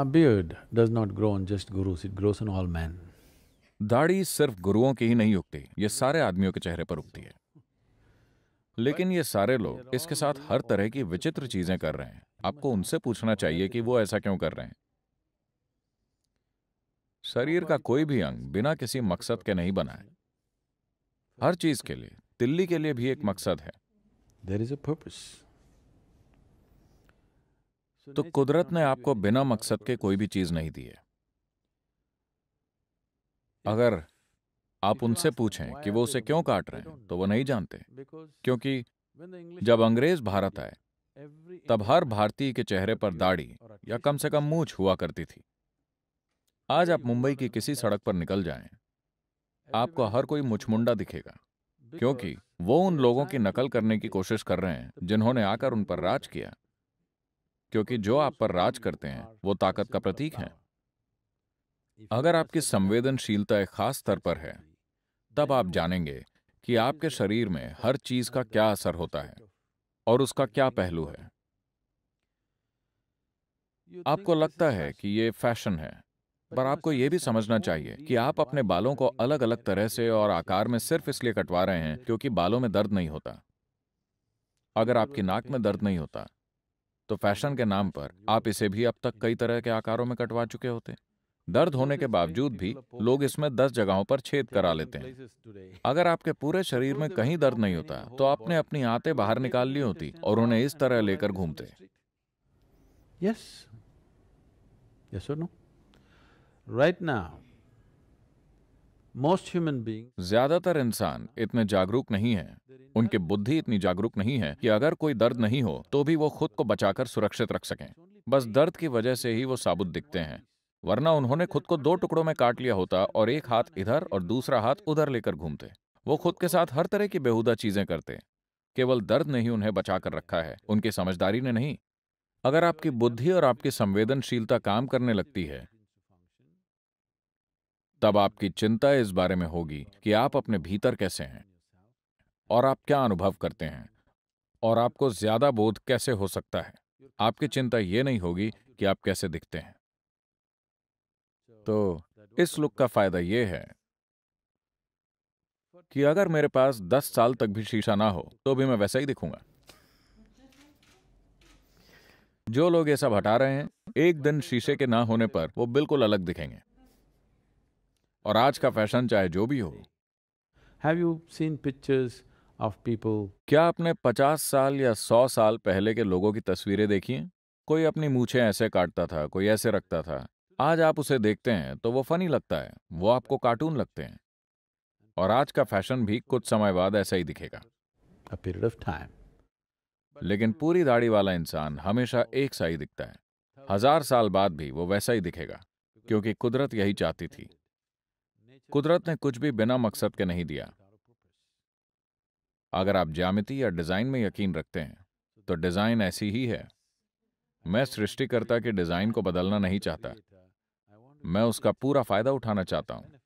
A beard does not grow on just gurus, it grows on all men. दाढ़ी सिर्फ गुरुओं की ही नहीं उगती ये सारे आदमियों के चेहरे पर उगती है लेकिन ये सारे लोग इसके साथ हर तरह की विचित्र चीजें कर रहे हैं आपको उनसे पूछना चाहिए कि वो ऐसा क्यों कर रहे हैं शरीर का कोई भी अंग बिना किसी मकसद के नहीं बना है हर चीज के लिए दिल्ली के लिए भी एक मकसद है देर इज अ पर्पस तो कुदरत ने आपको बिना मकसद के कोई भी चीज नहीं दी है अगर आप उनसे पूछें कि वो उसे क्यों काट रहे हैं तो वो नहीं जानते क्योंकि जब अंग्रेज भारत आए तब हर भारतीय के चेहरे पर दाढ़ी या कम से कम मूछ हुआ करती थी आज आप मुंबई की किसी सड़क पर निकल जाएं, आपको हर कोई मुछमुंडा दिखेगा क्योंकि वो उन लोगों की नकल करने की कोशिश कर रहे हैं जिन्होंने आकर उन पर राज किया क्योंकि जो आप पर राज करते हैं वो ताकत का प्रतीक है अगर आपकी संवेदनशीलता एक खास स्तर पर है तब आप जानेंगे कि आपके शरीर में हर चीज का क्या असर होता है और उसका क्या पहलू है आपको लगता है कि ये फैशन है पर आपको यह भी समझना चाहिए कि आप अपने बालों को अलग अलग तरह से और आकार में सिर्फ इसलिए कटवा रहे हैं क्योंकि बालों में दर्द नहीं होता अगर आपकी नाक में दर्द नहीं होता तो फैशन के नाम पर आप इसे भी अब तक कई तरह के आकारों में कटवा चुके होते दर्द होने के बावजूद भी लोग इसमें दस जगहों पर छेद करा लेते हैं अगर आपके पूरे शरीर में कहीं दर्द नहीं होता तो आपने अपनी आते बाहर निकाल ली होती और उन्हें इस तरह लेकर घूमते yes yes no right now most human being ज्यादातर इंसान इतने जागरूक नहीं है उनकी बुद्धि इतनी जागरूक नहीं है कि अगर कोई दर्द नहीं हो तो भी वो खुद को बचाकर सुरक्षित रख सकें बस दर्द की वजह से ही वो साबुत दिखते हैं वरना उन्होंने खुद को दो टुकड़ों में काट लिया होता और एक हाथ इधर और दूसरा हाथ उधर लेकर घूमते वो खुद के साथ हर तरह की बेहुदा चीजें करते केवल दर्द ने ही उन्हें बचा कर रखा है उनकी समझदारी ने नहीं अगर आपकी बुद्धि और आपकी संवेदनशीलता काम करने लगती है तब आपकी चिंता इस बारे में होगी कि आप अपने भीतर कैसे हैं और आप क्या अनुभव करते हैं और आपको ज्यादा बोध कैसे हो सकता है आपकी चिंता ये नहीं होगी कि आप कैसे दिखते हैं तो इस लुक का फायदा यह है कि अगर मेरे पास दस साल तक भी शीशा ना हो तो भी मैं वैसा ही दिखूंगा जो लोग ये सब हटा रहे हैं एक दिन शीशे के ना होने पर वो बिल्कुल अलग दिखेंगे और आज का फैशन चाहे जो भी हो have you seen pictures of people क्या आपने पचास साल या सौ साल पहले के लोगों की तस्वीरें देखी हैं कोई अपनी मूछे ऐसे काटता था कोई ऐसे रखता था आज आप उसे देखते हैं तो वो फनी लगता है वो आपको कार्टून लगते हैं और आज का फैशन भी कुछ समय बाद ऐसा ही दिखेगा लेकिन पूरी दाढ़ी वाला इंसान हमेशा एक सा ही दिखता है हजार साल बाद भी वो वैसा ही दिखेगा क्योंकि कुदरत यही चाहती थी कुदरत ने कुछ भी बिना मकसद के नहीं दिया अगर आप ज्यामिति या डिज़ाइन में यकीन रखते हैं तो डिज़ाइन ऐसी ही है मैं सृष्टिकर्ता के डिज़ाइन को बदलना नहीं चाहता मैं उसका पूरा फायदा उठाना चाहता हूं